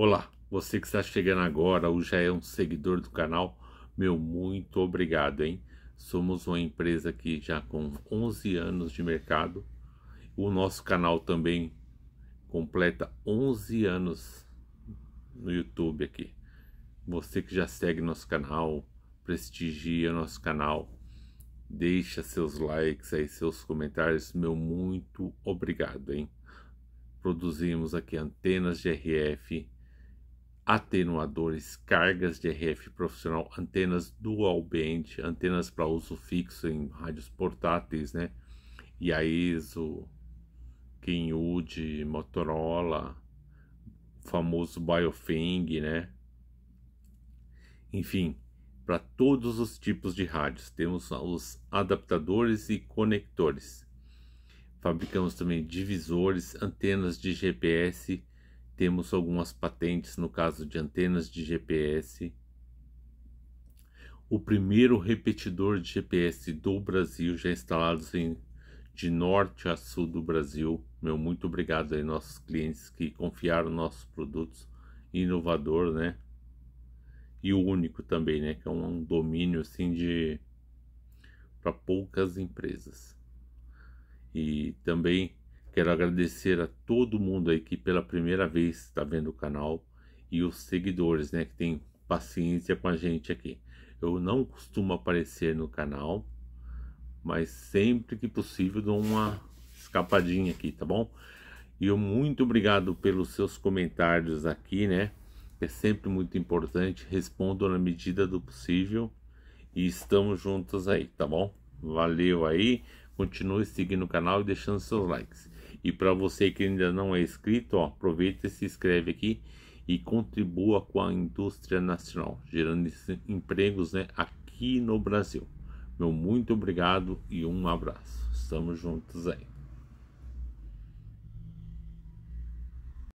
Olá, você que está chegando agora ou já é um seguidor do canal, meu muito obrigado, hein? Somos uma empresa que já com 11 anos de mercado. O nosso canal também completa 11 anos no YouTube aqui. Você que já segue nosso canal, prestigia nosso canal, deixa seus likes aí, seus comentários, meu muito obrigado, hein? Produzimos aqui antenas de RF atenuadores, cargas de RF profissional, antenas dual band, antenas para uso fixo em rádios portáteis, né? E a ISO, Kenwood, Motorola, famoso Biofeng, né? Enfim, para todos os tipos de rádios, temos os adaptadores e conectores. Fabricamos também divisores, antenas de GPS, temos algumas patentes no caso de antenas de GPS. O primeiro repetidor de GPS do Brasil já instalados em, de norte a sul do Brasil. Meu muito obrigado aí nossos clientes que confiaram nossos produtos. Inovador, né? E o único também, né? Que é um domínio assim de para poucas empresas. E também Quero agradecer a todo mundo aí que pela primeira vez está vendo o canal e os seguidores, né, que tem paciência com a gente aqui. Eu não costumo aparecer no canal, mas sempre que possível dou uma escapadinha aqui, tá bom? E eu muito obrigado pelos seus comentários aqui, né? É sempre muito importante, respondo na medida do possível e estamos juntos aí, tá bom? Valeu aí, continue seguindo o canal e deixando seus likes. E para você que ainda não é inscrito, ó, aproveita e se inscreve aqui e contribua com a indústria nacional, gerando empregos né, aqui no Brasil. Meu muito obrigado e um abraço. Estamos juntos aí.